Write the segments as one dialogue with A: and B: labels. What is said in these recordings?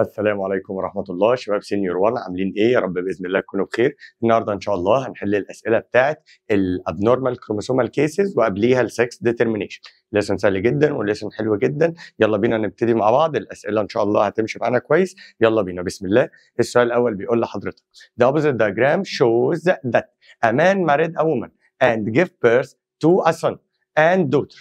A: السلام عليكم ورحمه الله شباب سينيور 1 عاملين ايه يا رب باذن الله تكونوا بخير النهارده ان شاء الله هنحل الاسئله بتاعت الابنورمال كروموسومال كيسز وقبليها السكس ديترمينيشن ليسن سهل جدا وليسن حلو جدا يلا بينا نبتدي مع بعض الاسئله ان شاء الله هتمشي معانا كويس يلا بينا بسم الله السؤال الاول بيقول لحضرتك The opposite diagram shows that a man married a woman and gave birth to a son and daughter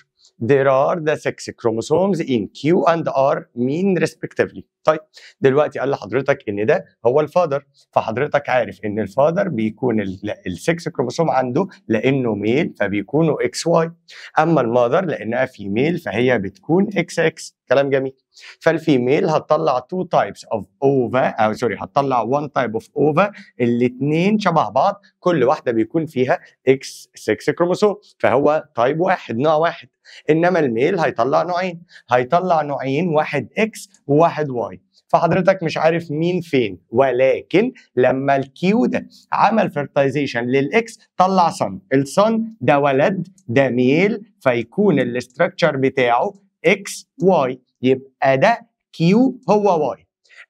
A: There are the sex chromosomes in Q and R mean respectively طيب دلوقتي قال لحضرتك ان ده هو الفادر فحضرتك عارف ان الفادر بيكون السكس كروموسوم عنده لانه ميل فبيكونوا اكس واي اما المادر لانها فيميل فهي بتكون اكس اكس كلام جميل فالفيميل هتطلع تو تايبس اوف اوفا او سوري هتطلع وان تايب اوف اوفا الاثنين شبه بعض كل واحده بيكون فيها اكس 6 كروموسوم فهو تايب واحد نوع واحد انما الميل هيطلع نوعين هيطلع نوعين واحد اكس وواحد واي فحضرتك مش عارف مين فين ولكن لما الكيو ده عمل فيرتايزيشن للاكس طلع صن الصن ده ولد ده ميل فيكون الاستراكشر بتاعه اكس واي يبقى ده كيو هو واي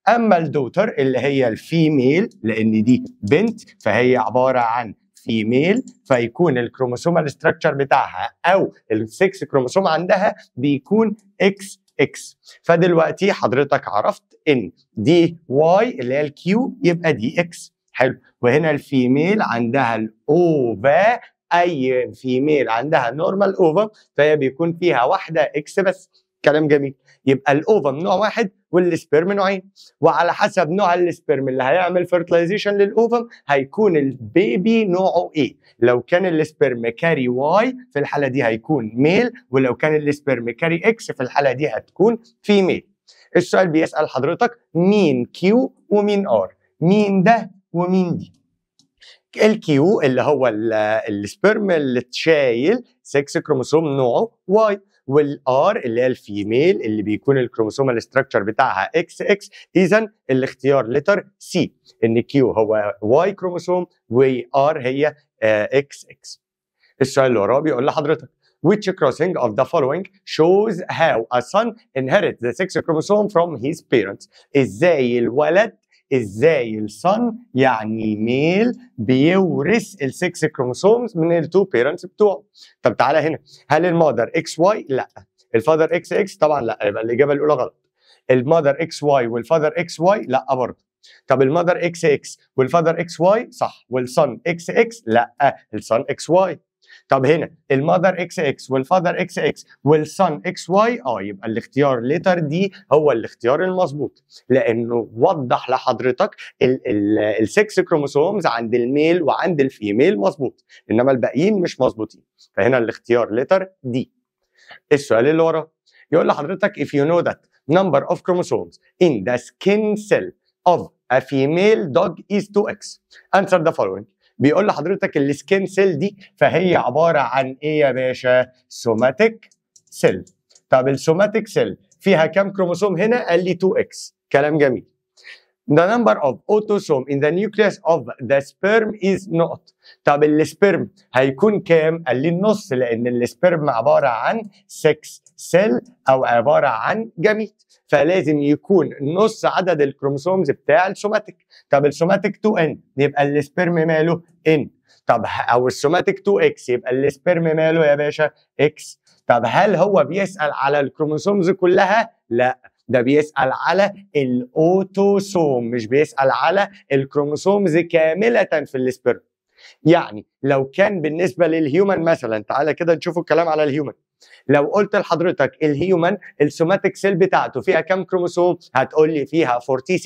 A: اما الدوتر اللي هي الفيميل لان دي بنت فهي عباره عن فيميل فيكون الكروموسومال ستراكشر بتاعها او السكس كروموسوم عندها بيكون اكس اكس فدلوقتي حضرتك عرفت ان دي واي اللي هي الكيو يبقى دي اكس حلو وهنا الفيميل عندها الاوفا اي فيميل عندها نورمال اوفم فهي بيكون فيها واحده اكس بس كلام جميل يبقى الاوفم نوع واحد والسبرم نوعين وعلى حسب نوع السبرم اللي هيعمل فيرتلايزيشن للاوفم هيكون البيبي نوعه ايه لو كان السبرم كاري واي في الحاله دي هيكون ميل ولو كان السبرم كاري اكس في الحاله دي هتكون فيميل السؤال بيسال حضرتك مين كيو ومين ار مين ده ومين دي الكيو اللي هو السبرم اللي اتشايل 6 كروموسوم نوعه واي والار اللي هي الفيميل اللي بيكون الكروموسوم الاستراكشر بتاعها اكس اكس اذا الاختيار لتر سي ان كيو هو واي كروموسوم وار هي آه، اكس اكس السؤال اللي وراه بيقول لحضرتك which crossing of the following shows how a son inherits the sex chromosome from his parents ازاي الولد ازاي الصن يعني ميل بيورث السكس 6 كروموسومز من التو بيرنتس بتوعه طب تعالى هنا هل المادر اكس واي لا الفادر اكس اكس طبعا لا يبقى الاجابه الاولى غلط المادر اكس واي والفادر اكس واي لا برضه طب المادر اكس اكس والفادر اكس واي صح والصن اكس اكس لا الصن اكس واي طب هنا المذر اكس اكس والفاذر اكس اكس والسن اكس واي اه يبقى الاختيار ليتر دي هو الاختيار المظبوط لانه وضح لحضرتك السكس كروموسومز عند الميل وعند الفيميل مظبوط انما الباقيين مش مظبوطين فهنا الاختيار ليتر دي السؤال اللي وراه يقول لحضرتك if you know that number of chromosomes in the skin cell of a female dog is 2x answer the following بيقول لحضرتك السكين سيل دي فهي عباره عن ايه يا باشا سوماتيك سيل طب السوماتيك سيل فيها كام كروموسوم هنا قال لي 2 اكس كلام جميل The number of autosome in the nucleus of the sperm is not. طب السبرم هيكون كام؟ قال لي النص لأن السبرم عبارة عن 6 سيل أو عبارة عن جميت فلازم يكون نص عدد الكروموسومز بتاع السوماتيك. طب السوماتيك 2N يبقى السبرم ماله N. طب أو السوماتيك 2X يبقى السبرم ماله يا باشا X. طب هل هو بيسأل على الكروموسومز كلها؟ لا ده بيسال على الاوتوسوم مش بيسال على الكروموسومز كامله في السبرم يعني لو كان بالنسبه للهيومن مثلا تعالى كده نشوف الكلام على الهيومن لو قلت لحضرتك الهيومن السوماتيك سيل بتاعته فيها كام كروموسوم هتقول لي فيها 46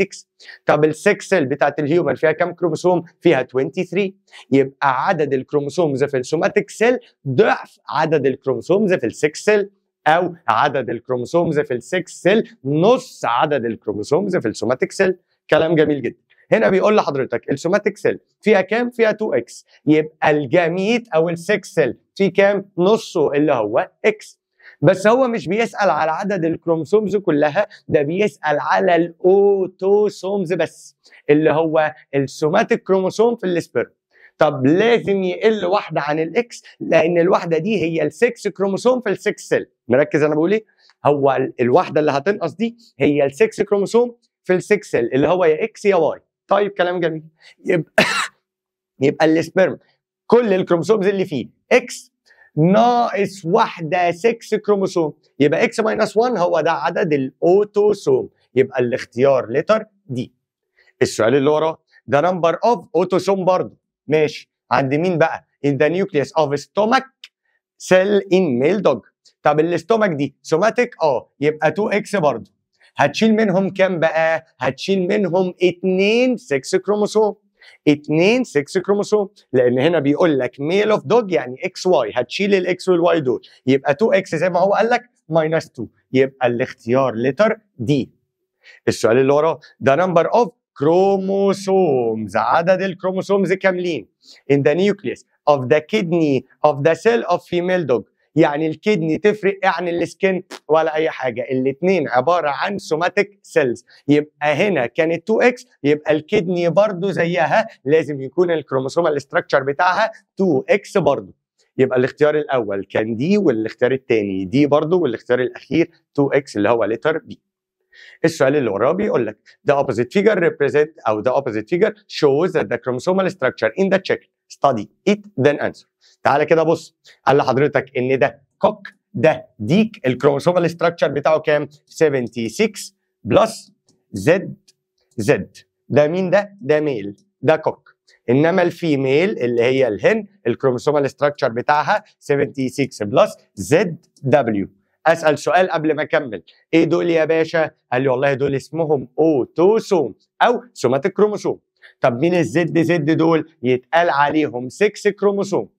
A: طب السكس سيل بتاعت الهيومن فيها كام كروموسوم فيها 23 يبقى عدد الكروموسومز في السوماتيك سيل ضعف عدد الكروموسومز في السكس سيل او عدد الكروموسومز في السكس سيل نص عدد الكروموسومز في السوماتيك سيل كلام جميل جدا هنا بيقول لحضرتك السوماتيك سيل فيها كام فيها 2 اكس يبقى الجميت او السكس سيل في كام نصه اللي هو اكس بس هو مش بيسال على عدد الكروموسومز كلها ده بيسال على الاوتوسومز بس اللي هو السوماتيك كروموسوم في السبرم طب لازم يقل واحده عن الاكس لان الواحده دي هي السكس كروموسوم في السكس سيل مركز انا بقول ايه هو الواحده اللي هتنقص دي هي السكس كروموسوم في السكس سيل اللي هو يا اكس يا واي طيب كلام جميل يبقى يبقى السبرم كل الكروموسومز اللي فيه اكس ناقص واحده سكس كروموسوم يبقى اكس ماينس 1 هو ده عدد الاوتوسوم يبقى الاختيار لتر دي السؤال اللي وراه ده نمبر اوف اوتوسوم برضه ماشي عند مين بقى in the nucleus of stomach cell in male dog طب الاستومك دي سوماتيك اه يبقى 2 اكس برضه هتشيل منهم كام بقى هتشيل منهم 2 6 كروموسوم 2 6 كروموسوم لان هنا بيقول لك ميل اوف دوج يعني اكس واي هتشيل الاكس والواي دول يبقى 2 اكس زي ما هو قال لك ماينس 2 يبقى الاختيار لتر دي السؤال اللي وراه ده نمبر اوف كروموسومز عدد الكروموسومز كاملين in the nucleus of the kidney of the cell of female dog يعني الكدني تفرق عن السكن ولا اي حاجه الاثنين عباره عن سوماتيك سيلز يبقى هنا كانت 2 اكس يبقى الكدني برضو زيها لازم يكون الكروموسوم الاستراكشر بتاعها 2 اكس برضو يبقى الاختيار الاول كان دي والاختيار الثاني دي برضو والاختيار الاخير 2 اكس اللي هو لتر بي السؤال اللي وراه بيقول لك the opposite figure represent او the opposite figure shows that the chromosomal structure in the chicken study it then answer تعالى كده بص قال لحضرتك ان ده كوك ده ديك الكروموسومال ستراكشر بتاعه كام 76 بلس زد زد ده مين ده ده ميل ده كوك انما الفيميل اللي هي الهن الكروموسومال ستراكشر بتاعها 76 بلس زد دبليو اسال سؤال قبل ما اكمل ايه دول يا باشا قال لي والله دول اسمهم اوتوسوم او سوماتيك كروموسوم طب مين الزد زد دول يتقال عليهم 6 كروموسوم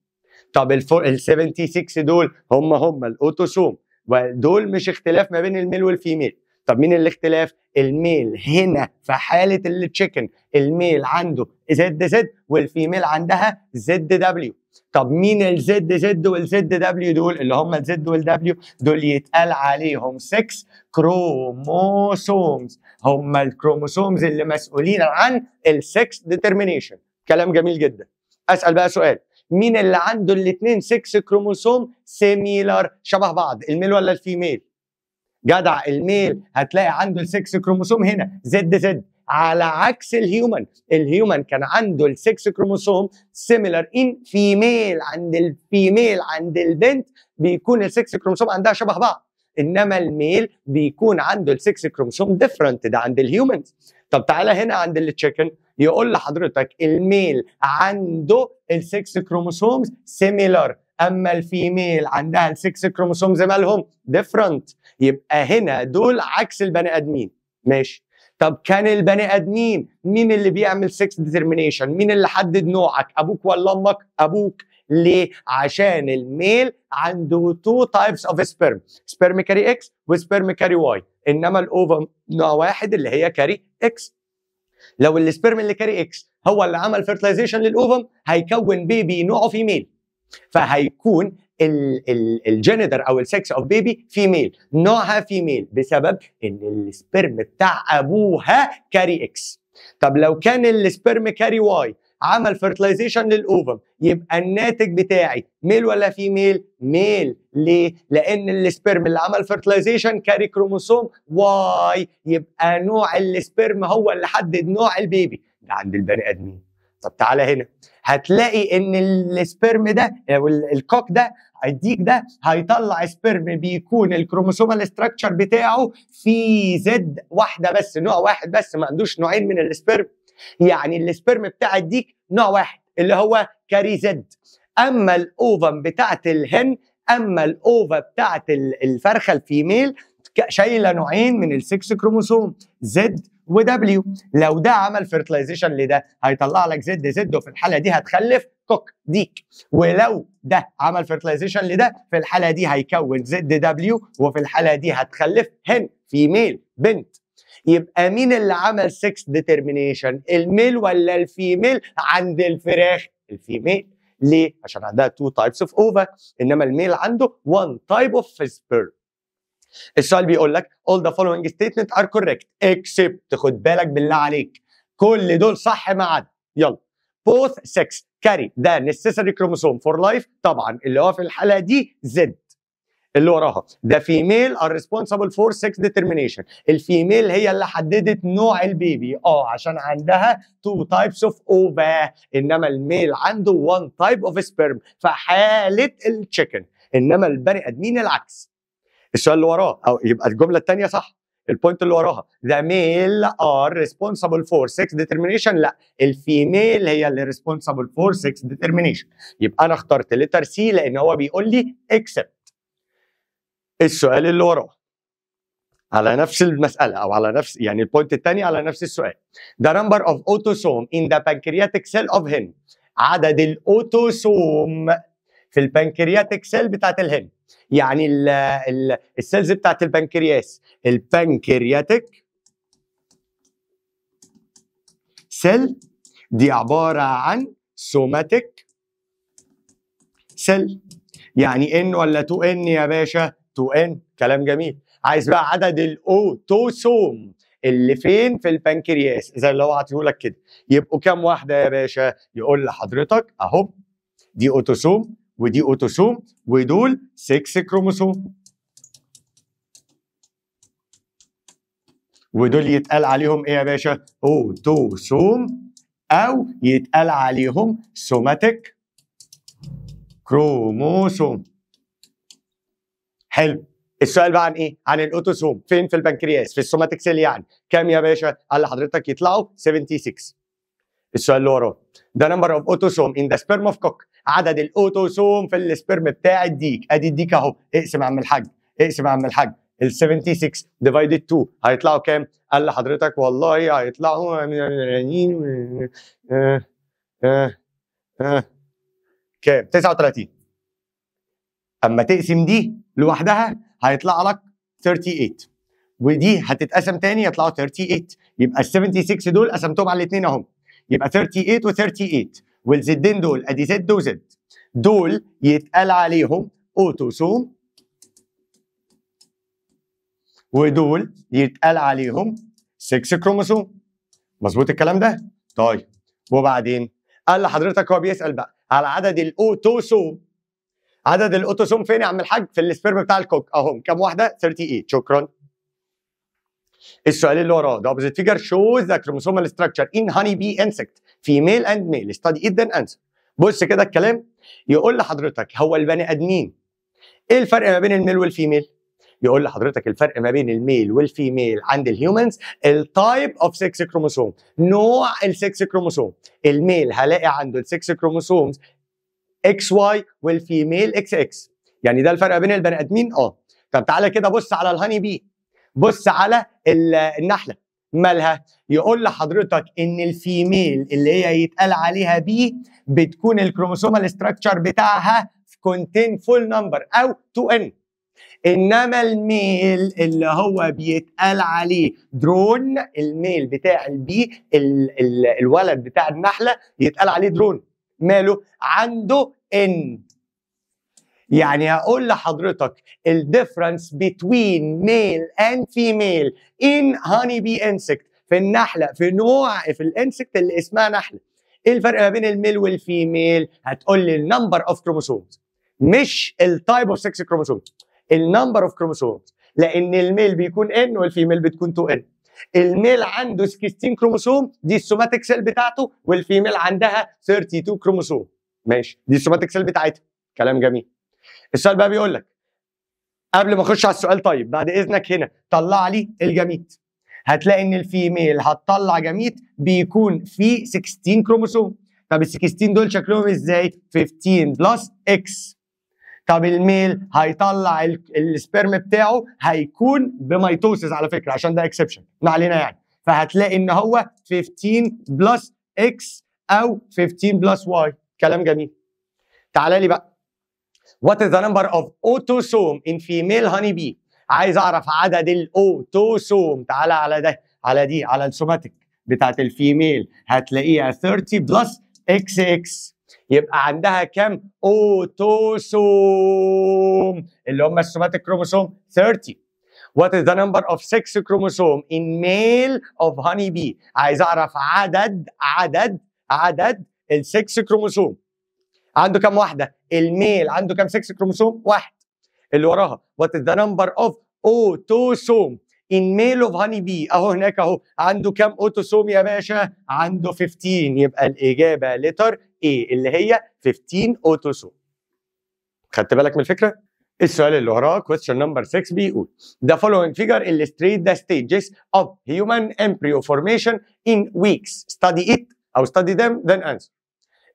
A: طب ال 76 دول هم هم الاوتوسوم ودول مش اختلاف ما بين الميل والفيميل طب مين الاختلاف الميل هنا في حاله التشيكن الميل عنده زد زد والفيميل عندها زد دبليو طب مين الزد زد والزد دبليو دول اللي هم الزد والدبليو دول يتقال عليهم 6 كروموسومز هم الكروموسومز اللي مسؤولين عن السكس ديترمينيشن كلام جميل جدا اسال بقى سؤال مين اللي عنده الاثنين 6 كروموسوم سيميلر شبه بعض الميل ولا الفيميل جدع الميل هتلاقي عنده ال 6 كروموسوم هنا زد زد على عكس الهيومن الهيومن كان عنده السكس كروموسوم سيميلر ان فيميل عند الفيميل عند البنت بيكون السكس كروموسوم عندها شبه بعض انما الميل بيكون عنده السكس كروموسوم ديفرنت ده عند الهيومنز طب تعالى هنا عند التشيكن يقول لحضرتك الميل عنده السكس كروموسومز سيميلر اما الفيميل عندها السكس كروموسومز مالهم ديفرنت يبقى هنا دول عكس البني ادمين ماشي طب كان البني ادمين مين اللي بيعمل سكس ديترمينيشن مين اللي حدد نوعك ابوك ولا امك ابوك ليه عشان الميل عنده تو تايبس اوف سبرم سبرم كاري اكس وسبرم كاري واي انما الاوفم نوع واحد اللي هي كاري اكس لو السبرم اللي كاري اكس هو اللي عمل فيرتلايزيشن للاوفم هيكون بيبي نوعه فيميل فهيكون الجينيتر او السكس اوف بيبي فيميل نوعها فيميل بسبب ان السبرم بتاع ابوها كاري اكس طب لو كان السبرم كاري واي عمل فيرتلايزيشن للاوفم يبقى الناتج بتاعي ميل ولا فيميل ميل ليه لان السبرم اللي عمل فيرتلايزيشن كاري كروموسوم واي يبقى نوع السبرم هو اللي حدد نوع البيبي ده عند البني ادمين طب تعالى هنا هتلاقي ان السبرم ده او الكوك ده الديك ده هيطلع سبرم بيكون الكروموسوم الاستراكشر بتاعه في زد واحده بس نوع واحد بس ما عندوش نوعين من السبرم يعني السبرم بتاع الديك نوع واحد اللي هو كاري زد اما الاوفم بتاعت الهن اما الاوفا بتاعت الفرخه الفيميل شايله نوعين من السكس كروموسوم زد ودبليو لو ده عمل فيرتلايزيشن لده هيطلع لك زد زد وفي الحاله دي هتخلف كوك ديك ولو ده عمل فيرتلايزيشن لده في الحاله دي هيكون زد دبليو وفي الحاله دي هتخلف هن فيميل بنت يبقى مين اللي عمل سكس ديترمينيشن الميل ولا الفيميل عند الفراخ الفيميل ليه عشان عندها تو تايبس اوف اوفا انما الميل عنده وان تايب اوف سبيرم السؤال بيقول لك all the following statements are correct except خد بالك بالله عليك كل دول صح ما عدا يلا both sex carry the necessary chromosome for life طبعا اللي هو في الحاله دي زد اللي وراها ده فيميل ار ريسبونسبل فور سكس ديترمينيشن الفيميل هي اللي حددت نوع البيبي اه عشان عندها تو تايبس اوف اوفا انما الميل عنده وان تايب اوف سبيرم في حاله التشيكن انما البني ادمين العكس السؤال اللي وراه او يبقى الجمله الثانيه صح البوينت اللي وراها ذا ميل ار ريسبونسبل فور سكس ديترمينيشن لا الفيميل هي اللي ريسبونسبل فور سكس ديترمينيشن يبقى انا اخترت لتر سي لان هو بيقول لي اكسبت السؤال اللي وراه على نفس المسألة أو على نفس يعني البوينت الثاني على نفس السؤال. The number of autosome in the pancreatic cell of him عدد الأوتوسوم في البنكرياتيك سيل بتاعت الهند يعني السيلز بتاعت البنكرياس البنكرياتيك سيل دي عباره عن سوماتيك سيل يعني ان ولا تو ان يا باشا تو ان كلام جميل عايز بقى عدد الاوتوسوم اللي فين في البنكرياس زي اللي هو عطيهولك كده يبقوا كام واحده يا باشا يقول لحضرتك اهو دي اوتوسوم ودي اوتوسوم ودول 6 كروموسوم ودول يتقال عليهم ايه يا باشا؟ اوتوسوم او يتقال عليهم سوماتيك كروموسوم حلو السؤال بقى عن ايه؟ عن الاوتوسوم فين في البنكرياس؟ في السوماتيك سيل يعني كام يا باشا؟ قال لحضرتك يطلعوا 76 السؤال اللي وراه ده نمبر اوف اوتوسوم ان ذا سبيرم اوف كوك عدد الاوتوسوم في السبرم بتاع الديك ادي الديك اهو اقسم يا عم الحاج اقسم يا عم الحاج ال 76 ديفايدد 2 هيطلعوا كام؟ قال لحضرتك والله هيطلعوا آه آه آه كام؟ 39 اما تقسم دي لوحدها هيطلع لك 38 ودي هتتقسم تاني يطلعوا 38 يبقى ال 76 دول قسمتهم على الاثنين اهم يبقى 38 و 38 والزدين دول ادي زد وزد دول يتقال عليهم اوتوسوم ودول يتقال عليهم 6 كروموسوم مظبوط الكلام ده طيب وبعدين قال لحضرتك هو بيسال بقى على عدد الاوتوسوم عدد الاوتوسوم فين يا عم الحاج في السبيرم بتاع الكوك اهم كام واحده 38 إيه؟ شكرا السؤال اللي وراه ده اوبزيت فيجر شوز ذا كروموسومال ستراكشر ان هاني بي انسكت في ميل اند ميل ستادي ايد ذن انسر بص كده الكلام يقول لحضرتك هو البني ادمين ايه الفرق ما بين الميل والفيميل يقول لحضرتك الفرق ما بين الميل والفيميل عند الهيومنز التايب اوف سكس كروموسوم نوع السكس كروموسوم الميل هلاقي عنده السكس كروموسوم كروموسومز اكس واي والفيميل اكس اكس يعني ده الفرق بين البني ادمين اه طب تعالى كده بص على الهاني بي بص على النحله مالها يقول لحضرتك ان الفيميل اللي هي يتقال عليها بي بتكون الكروموسومال الاستراكشر بتاعها كونتين فول نمبر او 2 ان انما الميل اللي هو بيتقال عليه درون الميل بتاع البي ال ال الولد بتاع النحله يتقال عليه درون ماله عنده ان يعني هقول لحضرتك الديفرنس بتوين ميل اند فيميل ان هاني بي انسكت في النحله في نوع في الانسكت اللي اسمها نحله ايه الفرق ما بين الميل والفيميل هتقول لي النمبر اوف كروموسومز مش التايب اوف سكس كروموسومز النمبر اوف كروموسومز لان الميل بيكون ان والفيميل بتكون 2 ان الميل عنده 16 كروموسوم دي السوماتيك سيل بتاعته والفيميل عندها 32 كروموسوم ماشي دي السوماتيك سيل بتاعتها كلام جميل السؤال بقى بيقول لك قبل ما اخش على السؤال طيب بعد اذنك هنا طلع لي الجميت هتلاقي ان الفيميل هتطلع جميت بيكون فيه 16 كروموسوم طب ال 16 دول شكلهم ازاي 15 بلس اكس طب الميل هيطلع السبرم بتاعه هيكون بميتوسيس على فكره عشان ده اكسبشن ما علينا يعني فهتلاقي ان هو 15 بلس اكس او 15 بلس واي كلام جميل تعالى لي بقى What is the number of autosome in female honeybee? عايز اعرف عدد الاوتوسوم تعالى على ده على دي على السوماتيك بتاعت الفيميل هتلاقيها 30 بلس اكس اكس يبقى عندها كام اوتوسوم اللي هم السوماتيك كروموسوم 30 What is the number of sex chromosome in male of honeybee? عايز اعرف عدد عدد عدد السكس كروموسوم عنده كام واحده الميل عنده كام سكس كروموسوم واحد اللي وراها وات ذا نمبر اوف اوتوسوم ان ميل اوف هاني بي اهو هناك اهو عنده كام اوتوسوم يا باشا عنده 15 يبقى الاجابه لتر اي اللي هي 15 اوتوسوم خدت بالك من الفكره السؤال اللي وراه كويستشن نمبر 6 بيقول The following figure illustrate the stages of human embryo formation in weeks. Study it أو study them then answer.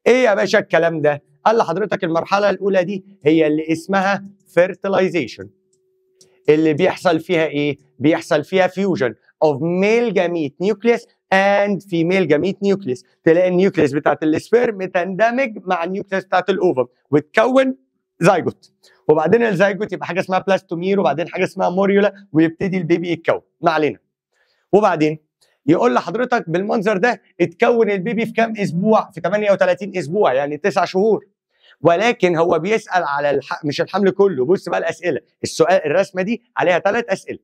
A: ايه يا باشا الكلام ده قال لحضرتك المرحله الاولى دي هي اللي اسمها فيرتلايزيشن اللي بيحصل فيها ايه بيحصل فيها فيوجن اوف ميل جاميت نيوكليس اند فيميل جاميت نيوكليس تلاقي النيوكليس بتاعت السبيرم تندمج مع النيوكليس بتاعت الاوفر وتكون زايجوت وبعدين الزايجوت يبقى حاجه اسمها بلاستومير وبعدين حاجه اسمها موريولا ويبتدي البيبي يتكون ما علينا وبعدين يقول لحضرتك بالمنظر ده اتكون البيبي في كام اسبوع في 38 اسبوع يعني 9 شهور ولكن هو بيسال على الح... مش الحمل كله بص بقى الاسئله السؤال الرسمه دي عليها ثلاث اسئله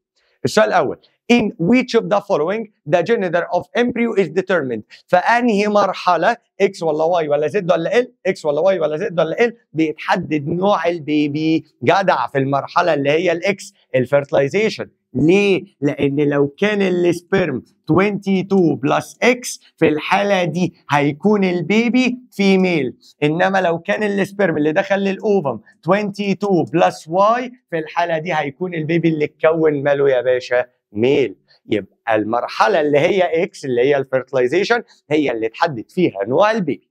A: السؤال الاول in which of the following the gender of embryo is determined فانهي مرحله x ولا y ولا z ولا l x ولا y ولا z ولا l بيتحدد نوع البيبي جدع في المرحله اللي هي الاكس الفيرتلايزيشن ليه؟ لأن لو كان السبرم 22 بلس اكس في الحالة دي هيكون البيبي فيميل إنما لو كان السبرم اللي دخل للأوفم 22 بلس واي في الحالة دي هيكون البيبي اللي اتكون ماله يا باشا ميل يبقى المرحلة اللي هي اكس اللي هي الفيرتلايزيشن هي اللي تحدد فيها نوع البيبي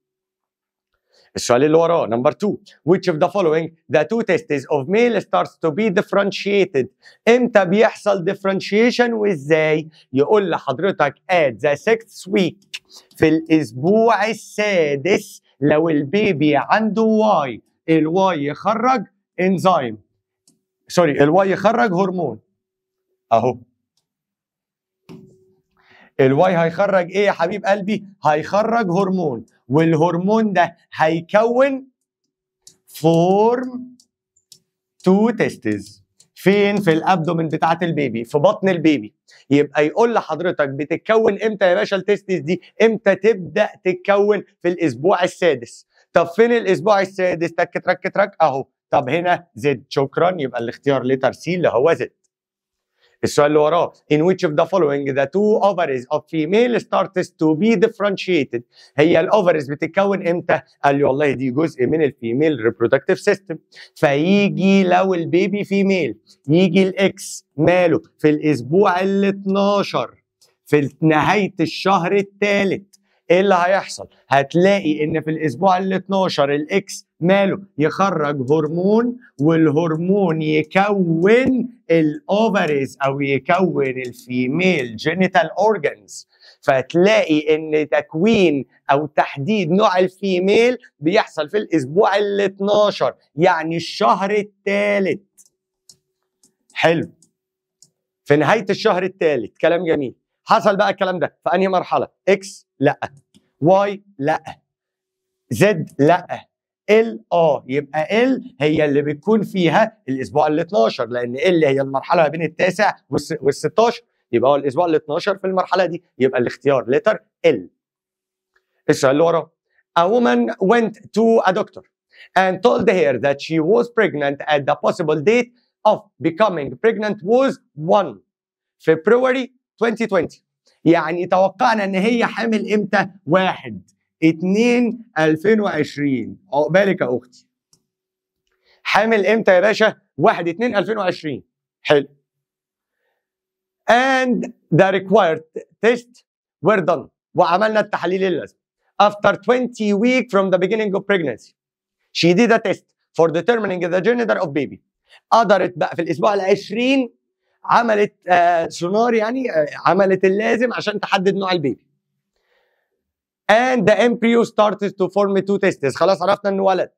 A: السؤال اللي وراه نمبر 2 which of the following the two testes of male starts to be differentiated امتى بيحصل differentiation وازاي يقول لحضرتك at the sixth week في الاسبوع السادس لو البيبي عنده واي الواي يخرج انزيم سوري الواي يخرج هرمون اهو الواي هيخرج ايه يا حبيب قلبي هيخرج هرمون والهرمون ده هيكون فورم تو تيستز فين في الابدومن بتاعه البيبي في بطن البيبي يبقى يقول لحضرتك بتتكون امتى يا باشا التيستس دي امتى تبدا تتكون في الاسبوع السادس طب فين الاسبوع السادس تك ترك ترك اهو طب هنا زد شكرا يبقى الاختيار لترسيل اللي هو زد السؤال اللي وراه in which of the following the two ovaries of female starts to be differentiated هي الاوفرز بتتكون امتى؟ قال لي والله دي جزء من الفيميل ريبرودكتيف سيستم فيجي لو البيبي فيميل يجي الاكس ماله في الاسبوع ال 12 في نهايه الشهر الثالث ايه اللي هيحصل هتلاقي ان في الاسبوع ال 12 الاكس ماله يخرج هرمون والهرمون يكون الاوفريز او يكون الفيميل جينيتال اورجانز فتلاقي ان تكوين او تحديد نوع الفيميل بيحصل في الاسبوع ال 12 يعني الشهر الثالث حلو في نهايه الشهر الثالث كلام جميل حصل بقى الكلام ده في انهي مرحله اكس لا واي لا زد لا ال اه يبقى ال هي اللي بتكون فيها الاسبوع ال 12 لان ال هي المرحله ما بين التاسع وال 16 يبقى هو الاسبوع ال 12 في المرحله دي يبقى الاختيار لتر ال السؤال اللي وراه A woman went to a doctor and told her that she was pregnant and the possible date of becoming pregnant was 1 February 2020 يعني توقعنا ان هي حامل امتى؟ واحد 2 2020 عقبالك يا اختي حامل امتى يا باشا؟ 1 2 2020 حلو and the required test were done وعملنا التحاليل اللازم after 20 weeks from the beginning of pregnancy she did a test for determining the gender of baby قدرت بقى في الاسبوع العشرين 20 عملت آه، سونار يعني آه، عملت اللازم عشان تحدد نوع البيبي and the embryo started to form two testes خلاص عرفنا انه ولد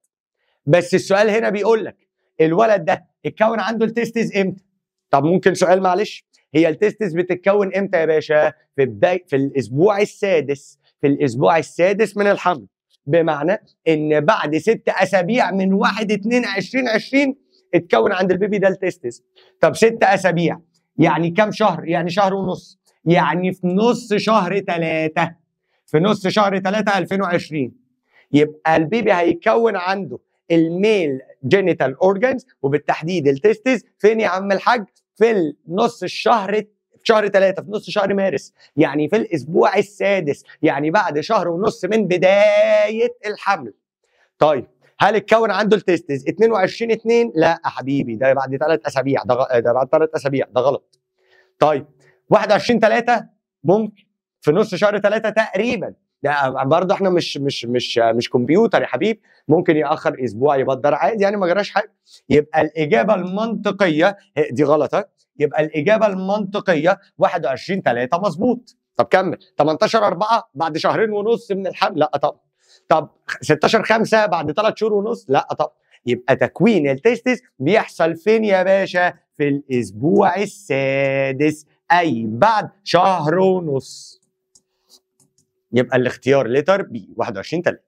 A: بس السؤال هنا بيقول لك الولد ده اتكون عنده التستس امتى طب ممكن سؤال معلش هي التستس بتتكون امتى يا باشا في بدايه في الاسبوع السادس في الاسبوع السادس من الحمل بمعنى ان بعد ست اسابيع من 1 2 20 20 اتكون عند البيبي ده التستس طب ست اسابيع يعني كام شهر يعني شهر ونص يعني في نص شهر ثلاثة في نص شهر ثلاثة 2020 يبقى البيبي هيتكون عنده الميل جينيتال اورجنز وبالتحديد التستس فين يا عم الحاج في نص الشهر في شهر ثلاثة في نص شهر مارس يعني في الأسبوع السادس يعني بعد شهر ونص من بداية الحمل طيب هل اتكون عنده التستس 22 2 لا يا حبيبي ده بعد ثلاث اسابيع ده ده بعد ثلاث اسابيع ده غلط طيب 21 3 ممكن في نص شهر 3 تقريبا ده برضه احنا مش مش مش مش كمبيوتر يا حبيب ممكن ياخر اسبوع يبدر عادي يعني ما جراش حاجه يبقى الاجابه المنطقيه إيه، دي غلطه يبقى الاجابه المنطقيه 21 3 مظبوط طب كمل 18 4 بعد شهرين ونص من الحمل لا طبعا طب 16 5 بعد 3 شهور ونص لا طب يبقى تكوين التستس بيحصل فين يا باشا في الاسبوع السادس اي بعد شهر ونص يبقى الاختيار لتر بي 21 3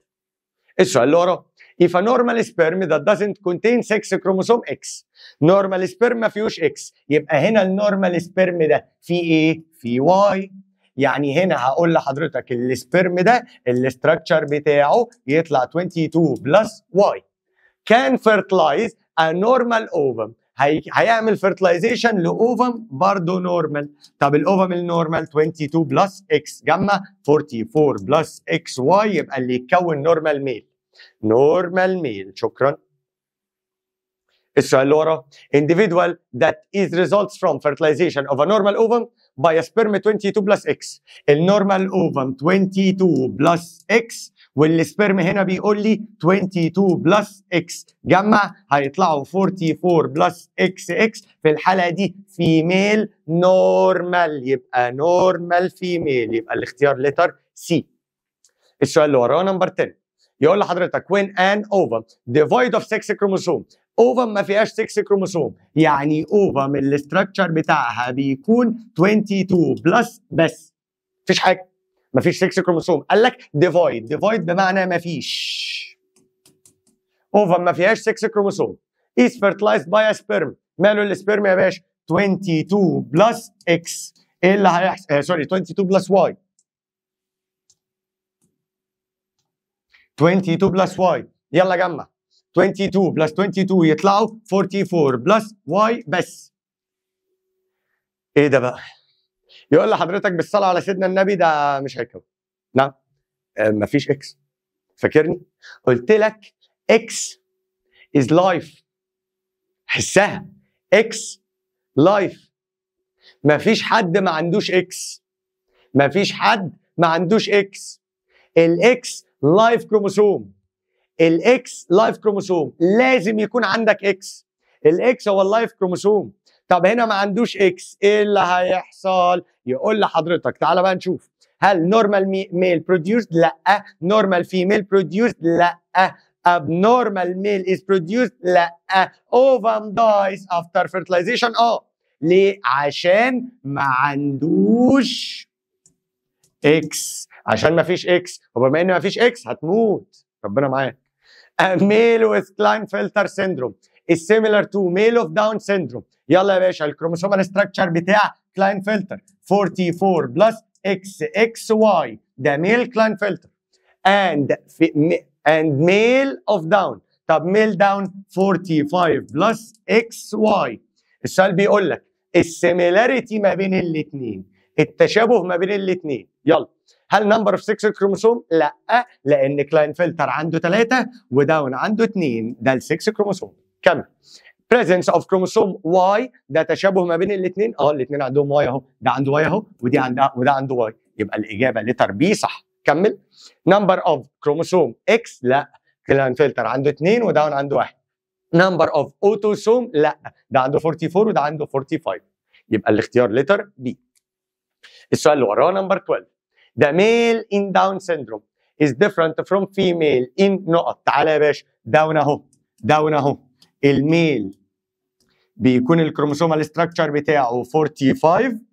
A: السؤال اللي وراه if a normal sperm that doesn't contain sex chromosome X normal sperm ما فيهوش X يبقى هنا النورمال سبيرم ده فيه ايه؟ فيه Y يعني هنا هقول لحضرتك السبرم ده الاستراكشر بتاعه يطلع 22 بلس واي كان فيرتلايز ا نورمال اوفم هيعمل فيرتلايزيشن لاوفم برضه نورمال طب الاوفم النورمال 22 بلس اكس جمع 44 بلس اكس واي يبقى اللي يتكون نورمال ميل نورمال ميل شكرا Israelora, individual that is results from fertilization of a normal ovum by a sperm 22 plus X. normal ovum 22 plus X sperm هنا بيقول لي 22 plus X. جمع هيطلعوا 44 plus اكس اكس في الحاله دي female normal يبقى normal female يبقى الاختيار letter C. السؤال اللي وراه نمبر 10 يقول لحضرتك when an ovum devoid of sex chromosome اوفم ما فيهاش 6 كروموسوم يعني اوفم الاستراكشر بتاعها بيكون 22 بلس بس مفيش حاجه مفيش 6 كروموسوم قال لك ديفايد ديفايد بمعنى مفيش اوفم ما فيهاش 6 كروموسوم از فيرتلايزد باي سبيرم ماله السبرم يا باشا 22 بلس اكس ايه اللي هيحصل سوري 22 بلس واي 22 بلس واي يلا جمع 22 بلس 22 يطلعوا 44 بلس واي بس ايه ده بقى يقول لحضرتك بالصلاه على سيدنا النبي ده مش هيكون نعم آه، مفيش اكس فاكرني قلت لك اكس از لايف حسها اكس لايف مفيش حد ما عندوش اكس مفيش حد ما عندوش اكس الاكس لايف كروموسوم الاكس لايف كروموسوم لازم يكون عندك اكس الاكس هو اللايف كروموسوم طب هنا ما عندوش اكس ايه اللي هيحصل يقول لحضرتك تعالى بقى نشوف هل نورمال ميل بروديوسد لا نورمال فيميل بروديوسد لا اب نورمال ميل از بروديوسد لا اوفام دايز افتر فيرتلايزيشن اه ليه عشان ما عندوش اكس عشان ما فيش اكس وبما ان ما فيش اكس هتموت ربنا معاك ميل with كلاين فلتر syndrome is similar to male of down syndrome يلا يا باشا الكروموسومال ستراكشر بتاع كلاين فلتر 44 بلس اكس اكس واي ده ميل كلاين فلتر and اند male of down طب ميل داون 45 بلس اكس واي السؤال بيقول لك السيميلاريتي ما بين الاثنين التشابه ما بين الاثنين يلا هل نمبر اوف 6 كروموسوم؟ لا لان كلاين فلتر عنده 3 وداون عنده 2 ده ال 6 كروموسوم كمل presence of chromosome Y ده تشابه ما بين الاثنين اه الاثنين عندهم واي اهو ده عنده واي اهو ودي عندها وده عنده واي يبقى الاجابه لتر بي صح كمل نمبر اوف كروموسوم X لا كلاين فلتر عنده اثنين وداون عنده واحد نمبر اوف اوتوسوم لا ده عنده 44 وده عنده 45 يبقى الاختيار لتر بي السؤال اللي وراه نمبر 12 ده ميل ان داون سيندروم از ديفرنت فروم فيميل ان نقط تعالى يا باشا داون اهو داون اهو الميل بيكون الكروموسومال ستراكشر بتاعه 45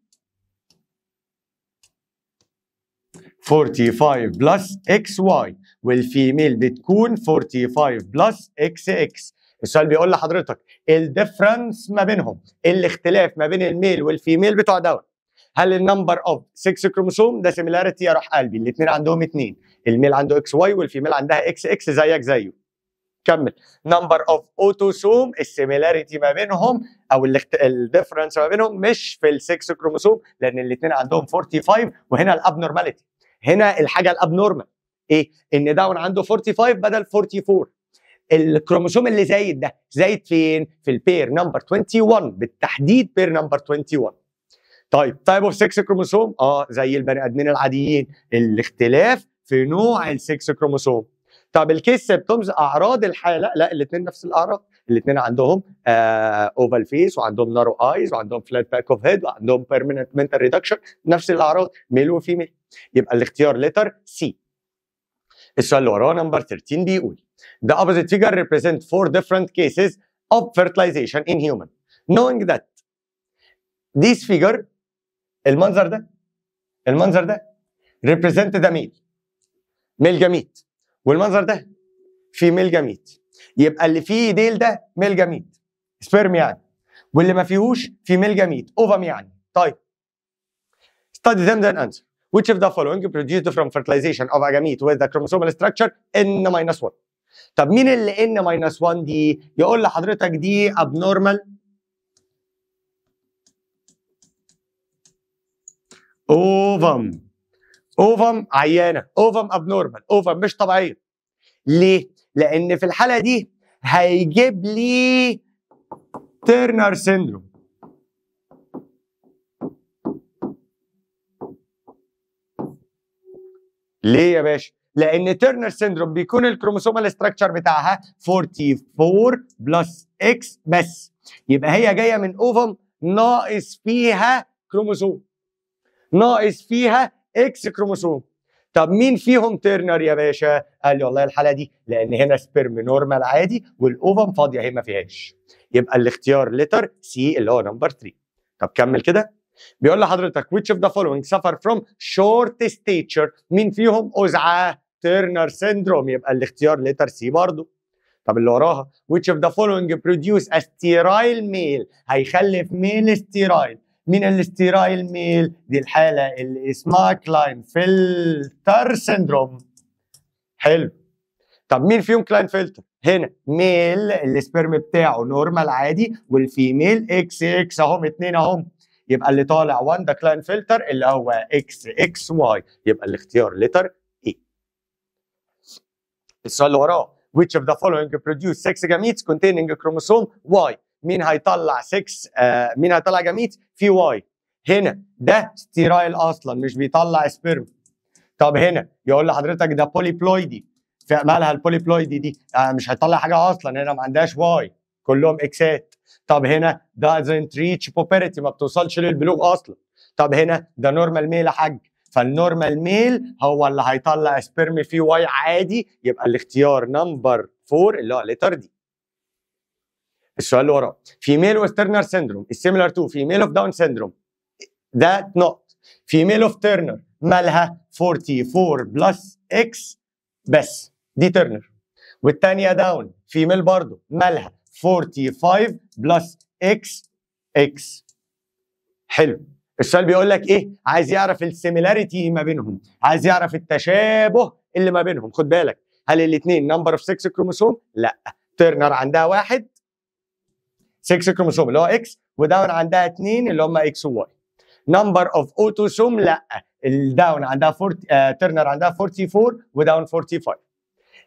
A: 45 بلس اكس واي والفيميل بتكون 45 بلس اكس اكس السؤال بيقول لحضرتك الديفرنس ما بينهم الاختلاف ما بين الميل والفيميل بتوع دون هل النمبر اوف 6 كروموسوم ده سيميلاريتي يا روح قلبي الاثنين عندهم اثنين الميل عنده اكس واي والفيميل عندها اكس اكس زيك زيه كمل نمبر اوف اوتوسوم السيميلاريتي ما بينهم او الديفرنس ما بينهم مش في ال 6 كروموسوم لان الاثنين عندهم 45 وهنا الابنورماليتي هنا الحاجه الابنورمال ايه ان داون عنده 45 بدل 44 الكروموسوم اللي زايد ده زايد فين في البير نمبر 21 بالتحديد بير نمبر 21 طيب تايب اوف 6 كروموسوم اه زي البني ادمين العاديين الاختلاف في نوع ال 6 كروموسوم طب الكيس سيمبتومز اعراض الحاله لا الاثنين نفس الاعراض الاثنين عندهم آه اوفال فيس وعندهم نارو ايز وعندهم فلات باك اوف هيد وعندهم بيرمننت منتال ريدكشن نفس الاعراض ميل وفيميل يبقى الاختيار لتر سي السؤال اللي وراه نمبر 13 بيقول The opposite figure represent four different cases of fertilization in human knowing that this figure المنظر ده المنظر ده ريبريزنت ده ميل ميل جميت والمنظر ده فيه ميل جميت يبقى اللي فيه ديل ده ميل جميت سبيرم يعني واللي ما فيهوش فيه ميل جميت اوفم يعني طيب study them then answer which of the following produced from fertilization of a gamete with the chromosomal structure n minus 1 طب مين اللي n minus 1 دي يقول لحضرتك دي abnormal اوفم اوفم عيانه اوفم ابنورمال اوفم مش طبيعيه ليه لان في الحاله دي هيجيب لي تيرنر سيندروم ليه يا باشا لان تيرنر سيندروم بيكون الكروموسومال استراكشر بتاعها 44 بلس اكس بس يبقى هي جايه من اوفم ناقص فيها كروموسوم ناقص فيها اكس كروموسوم طب مين فيهم ترنر يا باشا؟ قال لي والله الحاله دي لان هنا سبيرم نورمال عادي والاوفم فاضيه هي ما فيهاش. يبقى الاختيار لتر سي اللي هو نمبر 3. طب كمل كده بيقول لحضرتك which of the following suffer from short stature مين فيهم أزعة ترنر سيندروم يبقى الاختيار لتر سي برضه طب اللي وراها which of the following produce a sterile male هيخلف ميل sterile من الاستيرايل ميل دي الحاله اللي اسمها كلاين فلتر سيندروم حلو طب مين فيهم كلاين فلتر هنا ميل السبرم بتاعه نورمال عادي والفيميل اكس اكس اهم اتنين اهم يبقى اللي طالع 1 ده كلاين فلتر اللي هو اكس اكس واي يبقى الاختيار لتر اي السؤال اللي وراه which of the following produce sex gametes containing chromosome Y مين هيطلع 6 آه مين هيطلع جميت في واي هنا ده ستيرايل اصلا مش بيطلع سبرم طب هنا يقول لحضرتك ده بوليبلويدي فمالها البوليبلويدي دي آه مش هيطلع حاجه اصلا هنا ما عندهاش واي كلهم اكسات طب هنا doesn't ريتش بوبرتي ما بتوصلش للبلوغ اصلا طب هنا ده نورمال ميل يا حاج فالنورمال ميل هو اللي هيطلع سبرم فيه واي عادي يبقى الاختيار نمبر 4 اللي هو ليتر دي السؤال اللي وراه فيميل وسترنر سيندروم السيميلر تو فيميل اوف داون سيندروم ذات نوت فيميل اوف ترنر مالها 44 بلس اكس بس دي ترنر والثانيه داون فيميل برضه مالها 45 بلس اكس اكس حلو السؤال بيقول لك ايه عايز يعرف السيميلاريتي ما بينهم عايز يعرف التشابه اللي ما بينهم خد بالك هل الاثنين نمبر اوف 6 كروموسوم لا ترنر عندها واحد 6 كروموسوم اللي هو اكس وداون عندها 2 اللي هم اكس وواي نمبر اوف اوتوسوم لا الداون عندها 40 آه ترنر عندها 44 وداون 45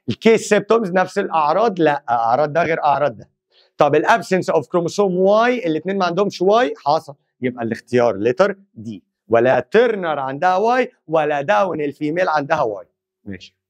A: الكيس سيبتومز نفس الاعراض لا اعراض ده غير اعراض ده طب الابسنس اوف كروموسوم واي الاثنين ما عندهمش واي حصل يبقى الاختيار ليتر دي ولا ترنر عندها واي ولا داون الفيميل عندها واي ماشي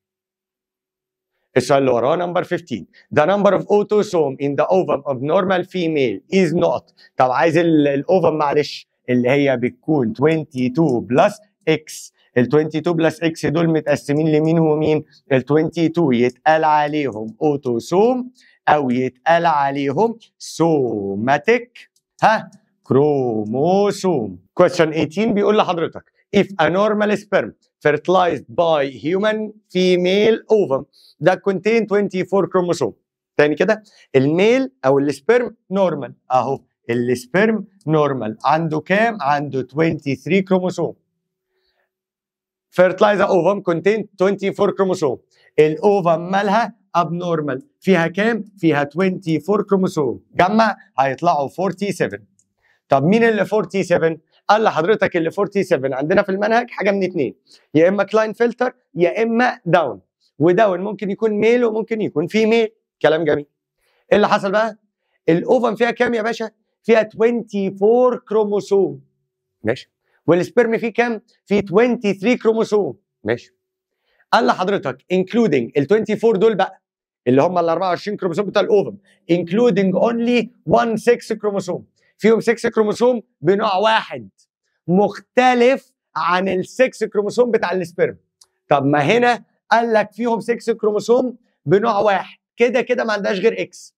A: اللي وراه نمبر 15 the number of autosome in the ovum of normal female is not طب عايز الاوفم معلش اللي هي بتكون 22 بلس اكس ال 22 بلس اكس دول متقسمين لمين ومين ال 22 يتقال عليهم اوتوسوم او يتقال عليهم سوماتيك ها كروموسوم كويستشن 18 بيقول لحضرتك if a normal sperm fertilized by human female ovum that contain 24 chromosome تاني كده الميل او السبرم نورمال اهو السبرم نورمال عنده كام عنده 23 كروموسوم fertilizer ovum contain 24 كروموسوم الاوفم مالها abnormal فيها كام فيها 24 كروموسوم جمع هيطلعوا 47 طب مين اللي 47 قال لحضرتك اللي 47 عندنا في المنهج حاجه من اتنين يا اما كلاين فلتر يا اما داون وداون ممكن يكون ميل وممكن يكون فيميل كلام جميل ايه اللي حصل بقى الاوفم فيها كام يا باشا فيها 24 كروموسوم ماشي والسبرم فيه كام فيه 23 كروموسوم ماشي قال لحضرتك انكلودنج ال 24 دول بقى اللي هم ال 24 كروموسوم بتاع الاوفم انكلودنج اونلي 1 6 كروموسوم فيهم 6 كروموسوم بنوع واحد مختلف عن ال 6 كروموسوم بتاع السبرم طب ما هنا قال لك فيهم 6 كروموسوم بنوع واحد كده كده ما عندهاش غير اكس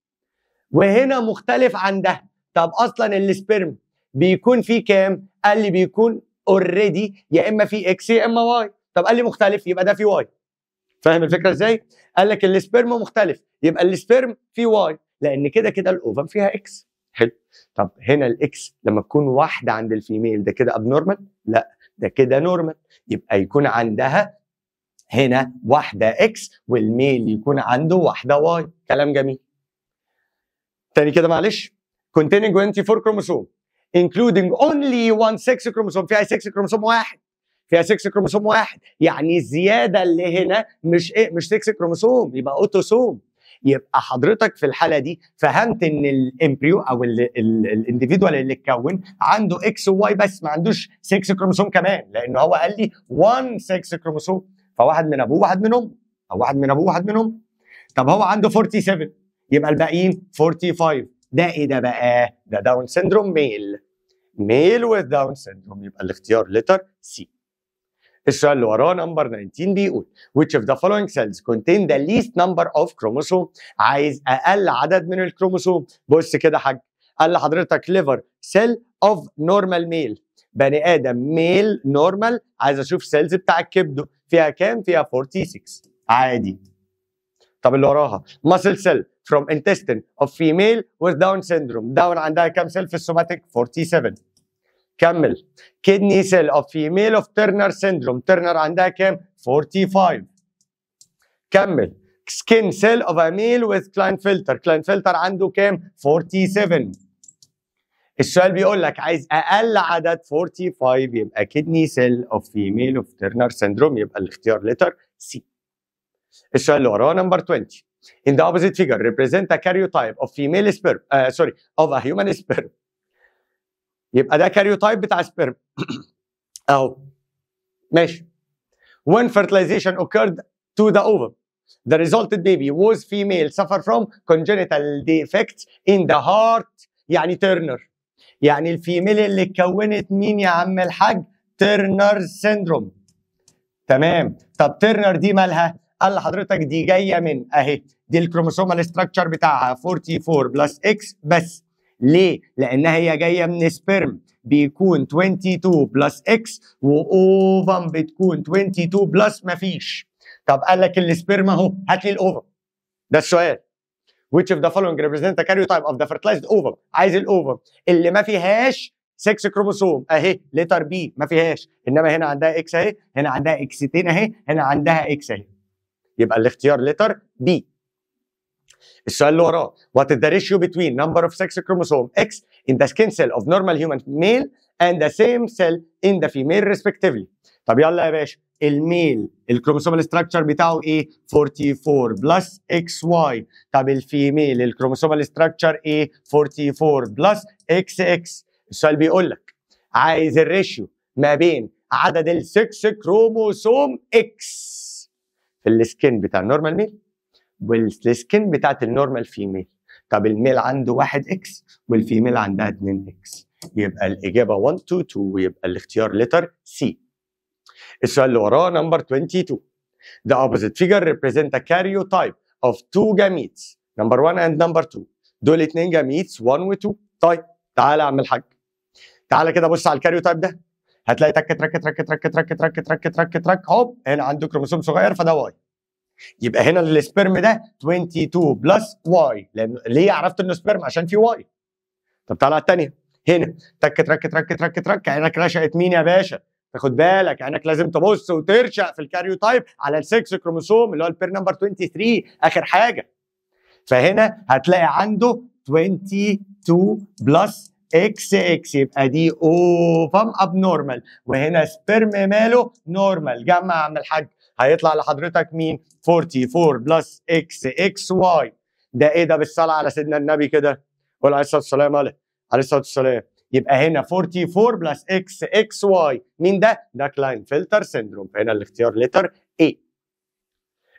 A: وهنا مختلف عن ده طب اصلا السبرم بيكون فيه كام قال لي بيكون اوريدي يا اما فيه اكس يا اما واي طب قال لي مختلف يبقى ده فيه واي فاهم الفكره ازاي قال لك السبرم مختلف يبقى السبرم فيه واي لان كده كده الاوفم فيها اكس حلو طب هنا الاكس لما تكون واحده عند الفيميل ده كده ابنورمال لا ده كده نورمال يبقى يكون عندها هنا واحده اكس والميل يكون عنده واحده واي كلام جميل تاني كده معلش containing 24 كروموسوم including only one sex كروموسوم فيها 6 كروموسوم واحد فيها 6 كروموسوم واحد يعني الزياده اللي هنا مش إيه مش 6 كروموسوم يبقى اوتوسوم يبقى حضرتك في الحاله دي فهمت ان الامبريو او الانديفيدوال اللي اتكون عنده اكس وواي بس ما عندوش 6 كروموسوم كمان لان هو قال لي 1 6 كروموسوم فواحد من ابوه واحد من امه او واحد من ابوه واحد من امه طب هو عنده 47 يبقى الباقيين 45 ده ايه ده بقى؟ ده داون سيندروم ميل ميل وذ داون سيندروم يبقى الاختيار لتر سي السؤال اللي وراه نمبر 19 بيقول which of the following cells contain the least number of chromosome عايز اقل عدد من الكروموسوم بص كده حاج قال لحضرتك liver cell of normal male بني ادم ميل نورمال عايز اشوف سيلز بتاع الكبده فيها كام فيها 46 عادي طب اللي وراها muscle cell from intestine of female with down syndrome down عندها كام سيل في السوماتيك 47 كمل كيدني سيل اوف فيميل اوف ترنر سيندروم ترنر عندها كام 45 كمل سكين سيل اوف ا ميل وذ كلاين فلتر كلاين فلتر عنده كام 47 السؤال بيقول لك عايز اقل عدد 45 يبقى كيدني سيل اوف فيميل اوف ترنر سيندروم يبقى الاختيار لتر سي السؤال اللي وراه نمبر 20 In the opposite figure, represent a karyotype of female sperm, uh, sorry, of a human sperm. يبقى ده كاريوتايب بتاع سبيرم اهو ماشي when fertilization occurred to the ovum the resulted baby was female suffer from congenital defects in the heart يعني ترنر يعني الفيميل اللي اتكونت مين يا عم الحاج ترنر سيندروم تمام طب ترنر دي مالها قال لحضرتك دي جايه من اهي دي الكروموسومال ستراكشر بتاعها 44 بلس اكس بس ليه؟ لانها هي جايه من سبرم بيكون 22 بلس اكس واوفم بتكون 22 بلس مفيش طب قال لك السبرم اهو هات لي الاوفم ده السؤال which of the following represent the karyotype of the fertilized ovum عايز الاوفم اللي ما فيهاش 6 كروموسوم اهي لتر بي ما فيهاش انما هنا عندها اكس اهي هنا عندها اكستين اهي هنا عندها اكس اهي يبقى الاختيار لتر بي السؤال اللي وراه what is the ratio between number of sex chromosome X in the skin cell of normal human male and the same cell in the female respectively طب يلا يا باشا الميل الكروموسومال ستراكشر بتاعه ايه 44 بلس اكس واي طب الفيميل الكروموسومال ستراكشر ايه 44 بلس اكس اكس السؤال بيقول لك عايز الريشيو ما بين عدد السكس كروموسوم اكس في السكين بتاع النورمال ميل والسكن بتاعت النورمال فيميل طب الميل عنده 1 اكس والفيميل عندها 2 اكس يبقى الاجابه 1 2 2 ويبقى الاختيار لتر سي السؤال اللي وراه نمبر 22 The opposite figure represent a karyotype of two gametes number 1 and number 2 دول اتنين gametes 1 و2 طيب تعالى يا عم الحاج تعالى كده بص على الكاريوتايب ده هتلاقي تك ترك ترك ترك ترك ترك ترك ترك ترك هوب هنا عنده كروموسوم صغير فده واي يبقى هنا السبرم ده 22 بلس واي لان ليه عرفت انه سبرم عشان في واي طب على الثانيه هنا تك ترك ترك ترك ترك عينك رشقت مين يا باشا تاخد بالك عينك لازم تبص وترشق في الكاريوتايب علي السكس كروموسوم اللي هو البير نمبر 23 اخر حاجه فهنا هتلاقي عنده 22 بلس اكس اكس يبقى دي اوفم اب نورمال وهنا سبرم ماله نورمال جمع يا عم الحاج هيطلع لحضرتك مين 44 بلس اكس اكس واي ده ايه ده بالصلاه على سيدنا النبي كده قول عليه الصلاه والسلام عليه عليه الصلاه والسلام يبقى هنا 44 بلس اكس اكس واي مين ده ده كلاين فلتر سيندروم هنا الاختيار لتر اي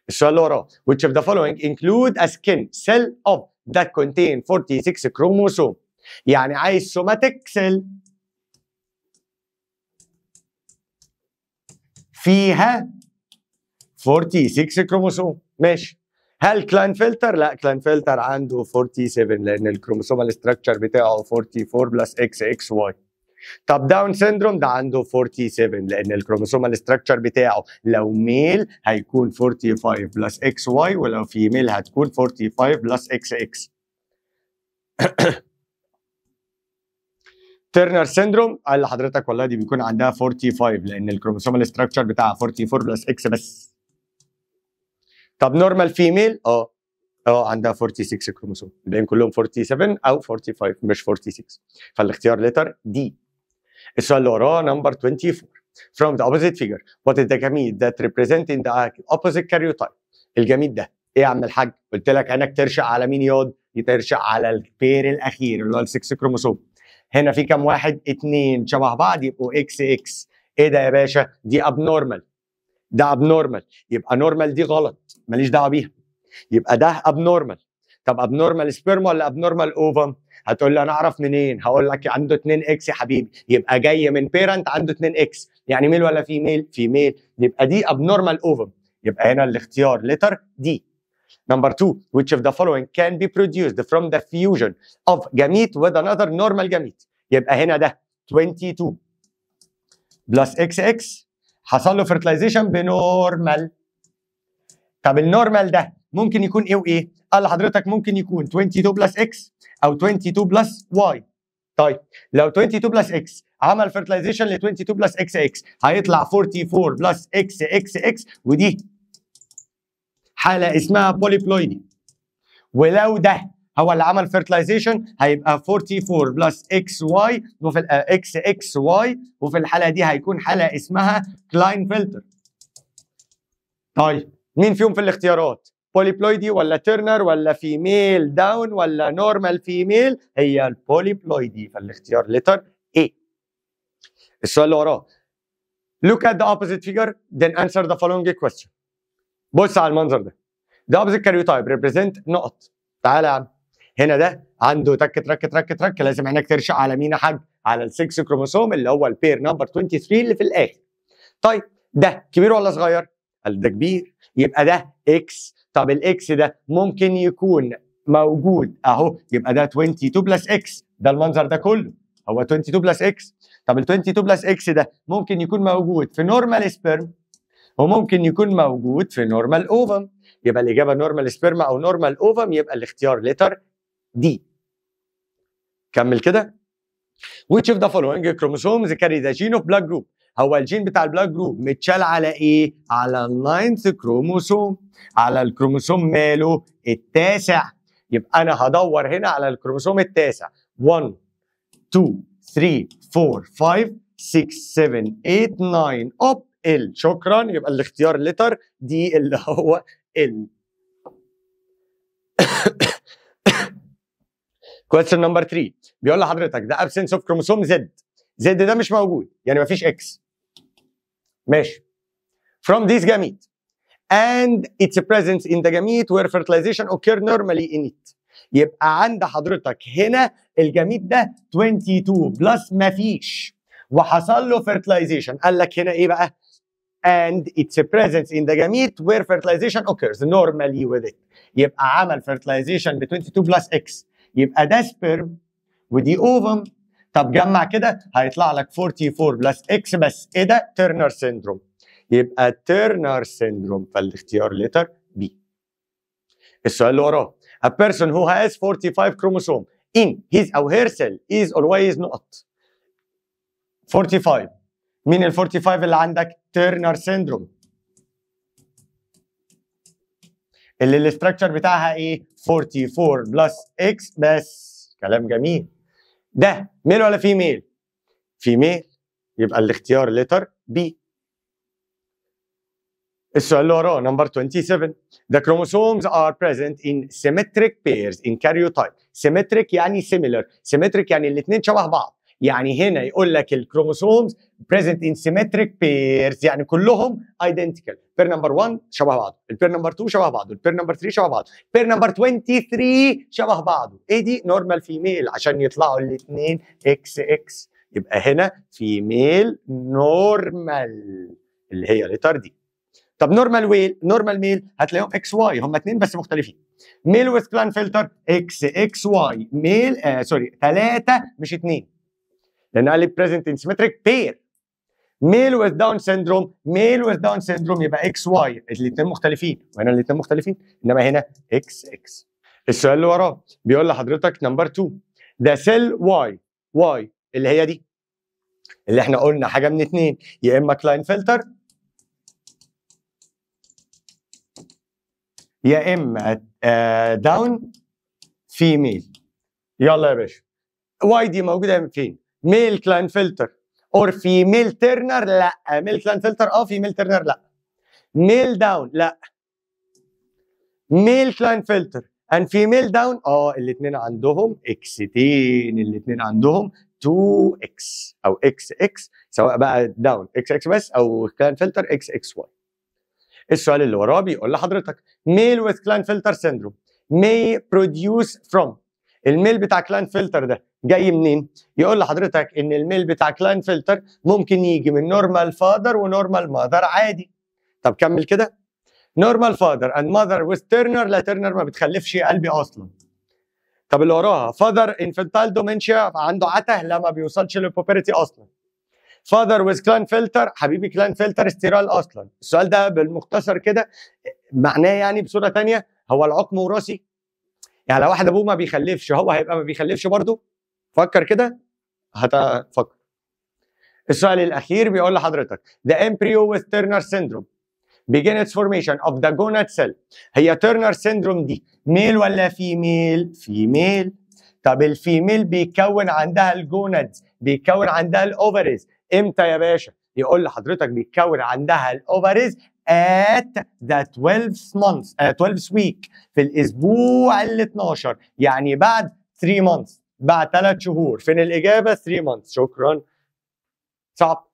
A: السؤال اللي وراه which of the following include a skin cell of that contain 46 chromosome يعني عايز سوماتيك سيل فيها 46 كروموسوم ماشي هل كلاين فلتر؟ لا كلاين فلتر عنده 47 لان الكروموسوم الاستراكشر بتاعه 44 بلس اكس اكس واي طب داون سيندروم ده عنده 47 لان الكروموسوم الاستراكشر بتاعه لو ميل هيكون 45 بلس اكس واي ولو فيميل هتكون 45 بلس اكس اكس ترنر سيندروم قال لحضرتك والله دي بيكون عندها 45 لان الكروموسوم الاستراكشر بتاعها 44 بلس اكس بس طب نورمال فيميل اه اه عندها 46 كروموسوم بين كلهم 47 او 45 مش 46 فالاختيار لتر دي السؤال اللي وراه نمبر 24 from the opposite figure what is the gamete that representing the opposite karyotype الجميل ده ايه يا عم الحاج قلت لك عينك ترشق على مين ياض ترشق على البير الاخير اللي هو ال 6 كروموسوم هنا في كام واحد اثنين شبه بعض يبقوا اكس اكس ايه ده يا باشا دي ابنورمال ده ابنورمال يبقى نورمال دي غلط ماليش دعوه بيها يبقى ده ابنورمال طب ابنورمال سبيرم ولا ابنورمال اوفم هتقول لي انا اعرف منين هقول لك عنده 2 اكس يا حبيبي يبقى جاي من بيرنت عنده 2 اكس يعني ميل ولا فيميل فيميل يبقى دي ابنورمال اوفم يبقى هنا الاختيار لتر دي نمبر 2 which of the following can be produced from the fusion of gamete with another normal gamete؟ يبقى هنا ده 22 plus xx حصل له فيرتلايزيشن بنورمال طب النورمال ده ممكن يكون ايه وايه؟ قال لحضرتك ممكن يكون 22 بلس اكس او 22 بلس واي طيب لو 22 بلس اكس عمل فيرتلايزيشن ل 22 بلس اكس اكس هيطلع 44 بلس اكس اكس اكس ودي حاله اسمها بوليبلويدي ولو ده هو اللي عمل فيرتلايزيشن هيبقى 44 بلس اكس واي وفي اكس اكس واي وفي الحاله دي هيكون حاله اسمها كلاين فلتر طيب مين فيهم في الاختيارات بوليبلويدي ولا تيرنر ولا فيميل داون ولا نورمال فيميل هي البوليبلويدي فالاختيار لتر اي السؤال اللي وراه look at the opposite figure then answer the following question بص على المنظر ده the opposite karyotype represent نقط تعالى يا عم هنا ده عنده تك ترك ترك ترك لازم عينك ترشق على مين يا حاج؟ على ال6 كروموسوم اللي هو البير نمبر 23 اللي في الاخر. طيب ده كبير ولا صغير؟ قال ده كبير يبقى ده اكس طب الاكس ده ممكن يكون موجود اهو يبقى ده 22 بلس اكس ده المنظر ده كله هو 22 بلس اكس طب ال 22 بلس اكس ده ممكن يكون موجود في نورمال سبيرم وممكن يكون موجود في نورمال اوفم يبقى الاجابه نورمال سبيرم او نورمال اوفم يبقى الاختيار لتر دي كمل كده which of the following chromosomes carry the gene of black group هو الجين بتاع البلاك جروب متشال على ايه؟ على الناينث كروموسوم على الكروموسوم ماله؟ التاسع يبقى انا هدور هنا على الكروموسوم التاسع 1 2 3 4 5 6 7 8 9 اوب ال شكرا يبقى الاختيار لتر دي اللي هو ال كويستشن نمبر 3 بيقول لحضرتك ده ابسنس اوف كروموسوم زد زد ده مش موجود يعني مفيش اكس ماشي from ذيس جاميت and its presence in the gamete where fertilization اوكير normally in it يبقى عند حضرتك هنا الجميد ده 22 بلس مفيش وحصل له fertilization قال لك هنا ايه بقى and its presence in the gamete where fertilization occurs normally with it يبقى عمل fertilization ب 22 بلس x يبقى ده سبيرم ودي اوفم طب جمع كده هيطلع لك 44 بلس اكس بس ايه ده تيرنر سيندروم يبقى تيرنر سيندروم فالاختيار لتر بي السؤال اللي وراه A person who has 45 chromosome in his or her cell is always not 45 مين ال 45 اللي عندك؟ تيرنر سيندروم اللي الاستراكشر بتاعها ايه 44 بلس اكس بس كلام جميل ده ميل ولا فيميل فيميل يبقى الاختيار لتر بي السؤال اللي وراه نمبر 27 The chromosomes are present in symmetric pairs in karyotype symmetric يعني similar symmetric يعني الاثنين شبه بعض يعني هنا يقول لك الكروموسومز present in symmetric pairs يعني كلهم identical بير نمبر 1 شبه بعضه البير نمبر 2 شبه بعضه البير نمبر 3 شبه بعضه البير نمبر 23 شبه بعضه ايه دي نورمال فيميل عشان يطلعوا الاثنين اكس اكس يبقى هنا فيميل نورمال اللي هي الاطار دي طب نورمال ويل نورمال ميل هتلاقيهم اكس واي هم اثنين بس مختلفين ميل ويز كلان فلتر اكس اكس واي ميل آه سوري ثلاثه مش اثنين لان قال لي بريزنت ان سيمتريك بير ميل وذ داون سيندروم ميل وذ داون سيندروم يبقى اكس واي الاثنين مختلفين وهنا الاثنين مختلفين انما هنا اكس اكس السؤال اللي وراه بيقول لحضرتك نمبر 2 ذا سيل واي واي اللي هي دي اللي احنا قلنا حاجه من اثنين يا اما كلاين فلتر يا اما داون آه، فيميل يلا يا باشا واي دي موجوده فين؟ ميل كلاين فلتر اور في ميل ترنر لا ميل كلاين فلتر اه في ميل ترنر لا ميل داون لا ميل كلاين فلتر اند فيميل داون اه الاثنين عندهم اكستين الاثنين عندهم 2 اكس او اكس اكس سواء بقى داون اكس اكس بس او كلاين فلتر اكس اكس واي السؤال اللي وراه بيقول لحضرتك ميل وذ كلاين فلتر سيندروم may produce from الميل بتاع كلاين فلتر ده جاي منين؟ يقول لحضرتك ان الميل بتاع كلاين فلتر ممكن يجي من نورمال فادر ونورمال ماذر عادي. طب كمل كده. نورمال فادر اند ماذر ويز تيرنر لا تيرنر ما بتخلفش قلبي اصلا. طب اللي وراها فادر انفنتال دومينشيا عنده عته لا ما بيوصلش للبوبرتي اصلا. فاذر ويز كلان فلتر حبيبي كلان فلتر استيرال اصلا السؤال ده بالمختصر كده معناه يعني بصوره ثانيه هو العقم وراثي يعني لو واحد ابوه ما بيخلفش هو هيبقى ما بيخلفش برضه فكر كده هتفكر السؤال الاخير بيقول لحضرتك the embryo with Turner syndrome begin its formation of the gonad cell هي Turner syndrome دي ميل ولا فيميل فيميل طب الفيميل بيكون عندها الجونادز بيكون عندها الاوفريز امتى يا باشا يقول لحضرتك بيتكون عندها الاوفريز at the 12th month uh, 12th week في الاسبوع ال 12 يعني بعد 3 months بعد 3 شهور فين الاجابه 3 months شكرا صعب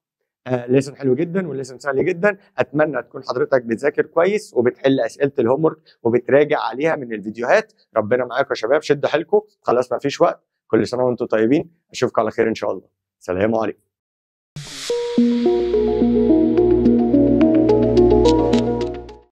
A: آه ليسن حلو جدا وليسن سهل جدا اتمنى تكون حضرتك بتذاكر كويس وبتحل اسئله الهومورك وبتراجع عليها من الفيديوهات ربنا معاكم يا شباب شدوا حيلكم خلاص ما فيش وقت كل سنه وانتم طيبين اشوفكم على خير ان شاء الله سلام عليكم